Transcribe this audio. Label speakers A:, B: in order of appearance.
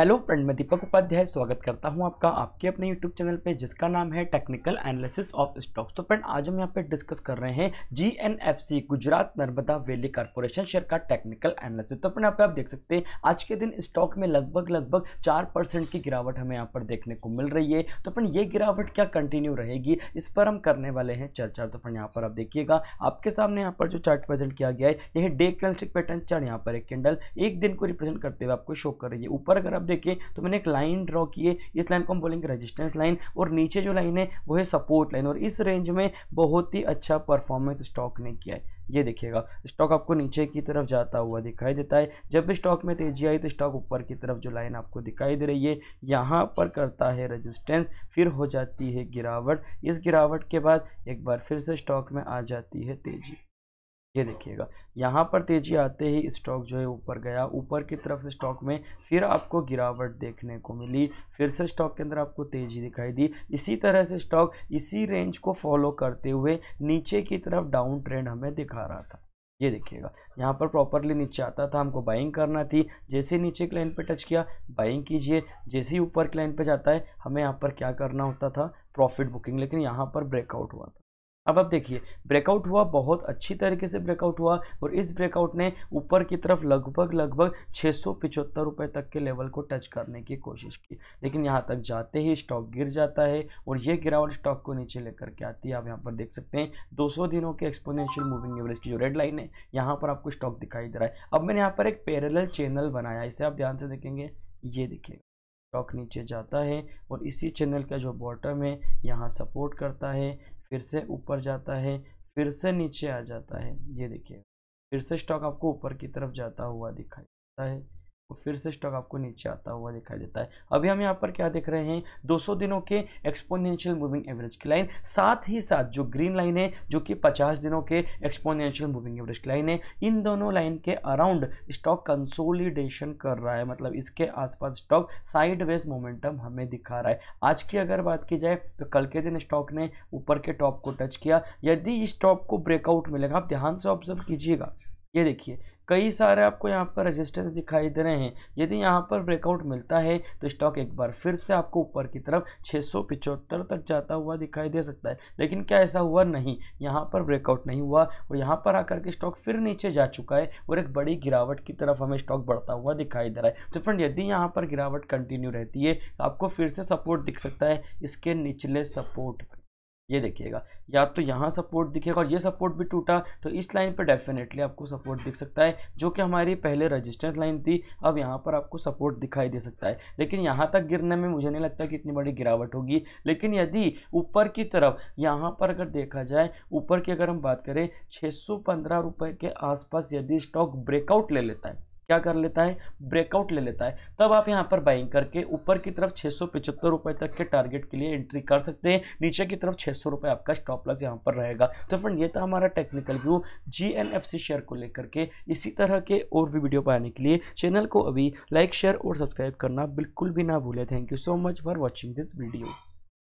A: hello friend मैं दीपक उपाध्याय स्वागत करता हूं आपका आपके अपने यूट्यूब चैनल पे जिसका नाम है टेक्निकल एनालिसिस ऑफ स्टॉक्स तो फ्रेंड आज हम यहां पे डिस्कस कर रहे हैं GNFC Gujarat Narmada valley corporation share का टेक्निकल एनालिसिस तो फ्रेंड पे आप देख सकते हैं आज के दिन स्टॉक में लगभग लगभग चार की गिरावट हमें यहाँ पर देखने को मिल रही है तो फ्रेंड ये गिरावट क्या कंटिन्यू रहेगी इस पर हम करने वाले हैं चर्चा तो फ्रेंड यहाँ पर आप देखिएगा आपके सामने यहाँ पर जो चार्ट प्रेजेंट किया गया है यह डे कैंडल पैटर्न चार्ट यहाँ पर एक कैंडल एक दिन को रिप्रेजेंट करते हुए आपको शो कर रही है ऊपर अगर आप देखें तो मैंने एक लाइन ड्रॉ की है इस लाइन को हम बोलेंगे रेजिस्टेंस लाइन और नीचे जो लाइन है वो है सपोर्ट लाइन और इस रेंज में बहुत ही अच्छा परफॉर्मेंस स्टॉक ने किया है ये देखिएगा स्टॉक आपको नीचे की तरफ जाता हुआ दिखाई देता है जब भी स्टॉक में तेजी आई तो स्टॉक ऊपर की तरफ जो लाइन आपको दिखाई दे रही है यहाँ पर करता है रेजिस्टेंस फिर हो जाती है गिरावट इस गिरावट के बाद एक बार फिर से स्टॉक में आ जाती है तेजी ये देखिएगा यहाँ पर तेजी आते ही स्टॉक जो है ऊपर गया ऊपर की तरफ से स्टॉक में फिर आपको गिरावट देखने को मिली फिर से स्टॉक के अंदर आपको तेजी दिखाई दी इसी तरह से स्टॉक इसी रेंज को फॉलो करते हुए नीचे की तरफ डाउन ट्रेंड हमें दिखा रहा था ये देखिएगा यहाँ पर प्रॉपरली नीचे आता था हमको बाइंग करना थी जैसे नीचे की लाइन पे टच किया बाइंग कीजिए जैसे ही ऊपर की लाइन पे जाता है हमें यहाँ पर क्या करना होता था प्रॉफिट बुकिंग लेकिन यहाँ पर ब्रेकआउट हुआ था अब आप देखिए ब्रेकआउट हुआ बहुत अच्छी तरीके से ब्रेकआउट हुआ और इस ब्रेकआउट ने ऊपर की तरफ लगभग लगभग छः सौ पिचहत्तर रुपये तक के लेवल को टच करने की कोशिश की लेकिन यहाँ तक जाते ही स्टॉक गिर जाता है और ये गिरावट स्टॉक को नीचे लेकर के आती है आप यहाँ पर देख सकते हैं 200 दिनों के एक्सपोनेंशियल मूविंग एवरेज की जो रेड लाइन है यहाँ पर आपको स्टॉक दिखाई दे रहा है अब मैंने यहाँ पर एक पैरल चैनल बनाया इसे आप ध्यान से देखेंगे ये देखिएगा स्टॉक नीचे जाता है और इसी चैनल का जो बॉटम है यहाँ सपोर्ट करता है फिर से ऊपर जाता है फिर से नीचे आ जाता है ये देखिए फिर से स्टॉक आपको ऊपर की तरफ जाता हुआ दिखाई देता है और फिर से स्टॉक आपको नीचे आता हुआ दिखाई देता है अभी हम यहाँ पर क्या देख रहे हैं 200 दिनों के एक्सपोनेंशियल मूविंग एवरेज की लाइन साथ ही साथ जो ग्रीन लाइन है जो कि 50 दिनों के एक्सपोनेंशियल मूविंग एवरेज की लाइन है इन दोनों लाइन के अराउंड स्टॉक कंसोलिडेशन कर रहा है मतलब इसके आसपास स्टॉक साइड मोमेंटम हमें दिखा रहा है आज की अगर बात की जाए तो कल के दिन स्टॉक ने ऊपर के टॉप को टच किया यदि इस टॉप को ब्रेकआउट मिलेगा आप ध्यान से ऑब्जर्व कीजिएगा ये देखिए कई सारे आपको यहाँ पर रजिस्टेंस दिखाई दे रहे हैं यदि यहाँ पर ब्रेकआउट मिलता है तो स्टॉक एक बार फिर से आपको ऊपर की तरफ छः तक जाता हुआ दिखाई दे सकता है लेकिन क्या ऐसा हुआ नहीं यहाँ पर ब्रेकआउट नहीं हुआ और यहाँ पर आकर के स्टॉक फिर नीचे जा चुका है और एक बड़ी गिरावट की तरफ हमें स्टॉक बढ़ता हुआ दिखाई दे रहा है तो फ्रेंड यदि यहाँ पर गिरावट कंटिन्यू रहती है तो आपको फिर से सपोर्ट दिख सकता है इसके निचले सपोर्ट ये देखिएगा या तो यहाँ सपोर्ट दिखेगा और ये सपोर्ट भी टूटा तो इस लाइन पर डेफिनेटली आपको सपोर्ट दिख सकता है जो कि हमारी पहले रजिस्टेंस लाइन थी अब यहाँ पर आपको सपोर्ट दिखाई दे सकता है लेकिन यहाँ तक गिरने में मुझे नहीं लगता कि इतनी बड़ी गिरावट होगी लेकिन यदि ऊपर की तरफ यहाँ पर अगर देखा जाए ऊपर की अगर हम बात करें छः सौ के आसपास यदि स्टॉक ब्रेकआउट ले लेता है क्या कर लेता है ब्रेकआउट ले लेता है तब आप यहाँ पर बाइंग करके ऊपर की तरफ छः सौ तक के टारगेट के लिए एंट्री कर सकते हैं नीचे की तरफ छः सौ आपका स्टॉप लॉस यहाँ पर रहेगा तो फ्रेंड ये था हमारा टेक्निकल व्यू जी शेयर को लेकर के इसी तरह के और भी वीडियो पाने के लिए चैनल को अभी लाइक शेयर और सब्सक्राइब करना बिल्कुल भी ना भूलें thank you so much for watching this video